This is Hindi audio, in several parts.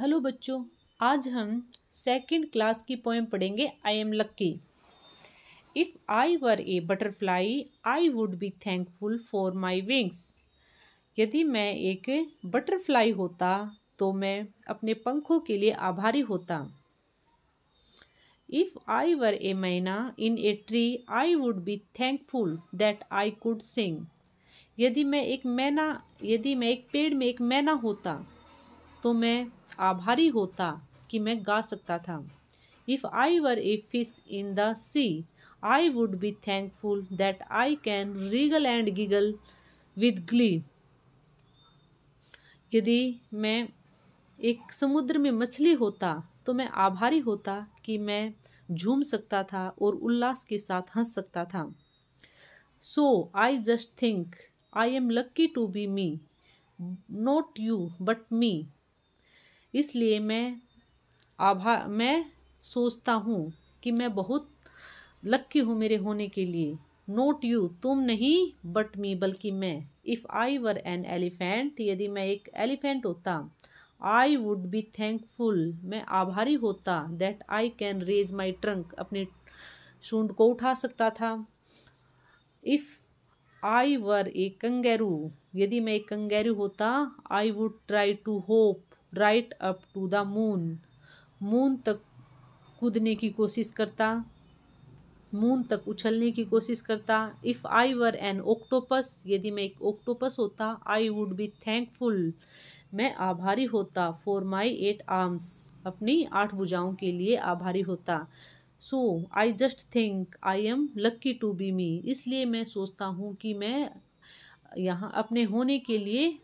हेलो बच्चों आज हम सेकंड क्लास की पोएम पढ़ेंगे I am lucky if I were a butterfly I would be thankful for my wings यदि मैं एक बटरफ्लाई होता तो मैं अपने पंखों के लिए आभारी होता if I were a myna in a tree I would be thankful that I could sing यदि मैं एक मैना यदि मैं एक पेड़ में एक मैना होता तो मैं आभारी होता कि मैं गा सकता था if I were a fish in the sea I would be thankful that I can wriggle and giggle with glee यदि मैं एक समुद्र में मछली होता तो मैं आभारी होता कि मैं झूम सकता था और उल्लास के साथ हंस सकता था so I just think I am lucky to be me not you but me इसलिए मैं आभा मैं सोचता हूँ कि मैं बहुत लक्की हूँ मेरे होने के लिए नोट यू तुम नहीं बट मी बल्कि मैं if I were an elephant यदि मैं एक एलिफेंट होता आई वुड बी थैंकफुल मैं आभारी होता that I can raise my trunk अपने सूंड को उठा सकता था इफ़ आई वर ए कंगेरू यदि मैं एक कंगेरू होता I would try to hop right up to the moon moon तक कूदने की कोशिश करता मून तक उछलने की कोशिश करता if I were an octopus यदि मैं एक ऑक्टोपस होता आई वुड बी थैंकफुल मैं आभारी होता फॉर माई एट आर्म्स अपनी आठ भुजाओं के लिए आभारी होता so I just think I am lucky to be me इसलिए मैं सोचता हूँ कि मैं यहाँ अपने होने के लिए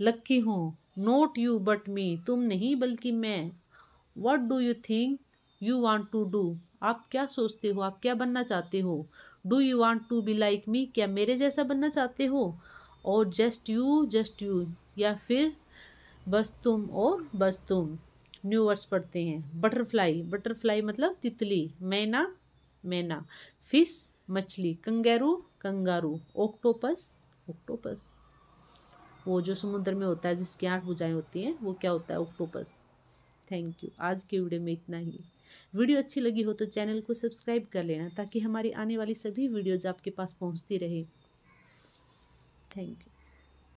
लक्की हूँ नोट यू बट मी तुम नहीं बल्कि मैं what do you think you want to do आप क्या सोचते हो आप क्या बनना चाहते हो do you want to be like me क्या मेरे जैसा बनना चाहते हो और जस्ट यू जस्ट यू या फिर बस तुम और बस तुम न्यू वर्ड्स पढ़ते हैं बटरफ्लाई बटरफ्लाई मतलब तितली मैना मैना फिश मछली कंगेरू कंगारू ऑक्टोपस ऑक्टोपस वो जो समुद्र में होता है जिसकी आठ भुजाएं होती हैं वो क्या होता है ऑक्टोपस थैंक यू आज के वीडियो में इतना ही वीडियो अच्छी लगी हो तो चैनल को सब्सक्राइब कर लेना ताकि हमारी आने वाली सभी वीडियोज़ आपके पास पहुँचती रहे थैंक यू